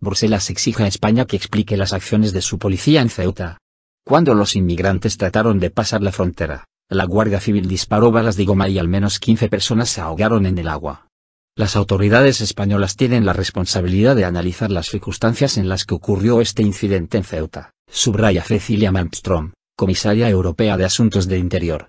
Bruselas exige a España que explique las acciones de su policía en Ceuta. Cuando los inmigrantes trataron de pasar la frontera, la Guardia Civil disparó balas de goma y al menos 15 personas se ahogaron en el agua. Las autoridades españolas tienen la responsabilidad de analizar las circunstancias en las que ocurrió este incidente en Ceuta, subraya Cecilia Malmström, comisaria europea de Asuntos de Interior.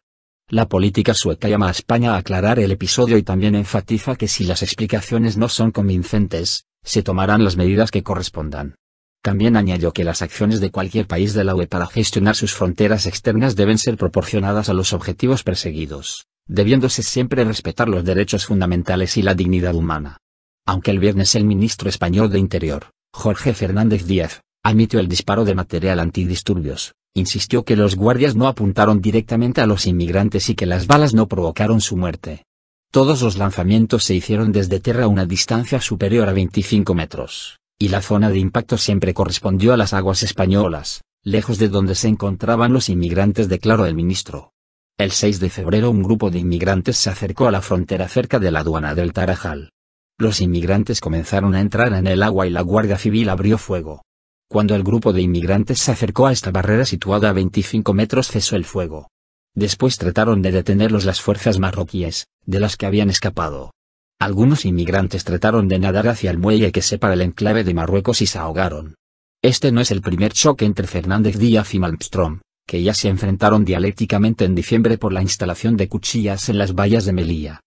La política sueca llama a España a aclarar el episodio y también enfatiza que si las explicaciones no son convincentes, se tomarán las medidas que correspondan. También añadió que las acciones de cualquier país de la UE para gestionar sus fronteras externas deben ser proporcionadas a los objetivos perseguidos, debiéndose siempre respetar los derechos fundamentales y la dignidad humana. Aunque el viernes el ministro español de Interior, Jorge Fernández Díaz, admitió el disparo de material antidisturbios, insistió que los guardias no apuntaron directamente a los inmigrantes y que las balas no provocaron su muerte. Todos los lanzamientos se hicieron desde tierra a una distancia superior a 25 metros, y la zona de impacto siempre correspondió a las aguas españolas, lejos de donde se encontraban los inmigrantes, declaró el ministro. El 6 de febrero un grupo de inmigrantes se acercó a la frontera cerca de la aduana del Tarajal. Los inmigrantes comenzaron a entrar en el agua y la Guardia Civil abrió fuego. Cuando el grupo de inmigrantes se acercó a esta barrera situada a 25 metros cesó el fuego. Después trataron de detenerlos las fuerzas marroquíes, de las que habían escapado. Algunos inmigrantes trataron de nadar hacia el muelle que separa el enclave de Marruecos y se ahogaron. Este no es el primer choque entre Fernández Díaz y Malmström, que ya se enfrentaron dialécticamente en diciembre por la instalación de cuchillas en las vallas de Melilla.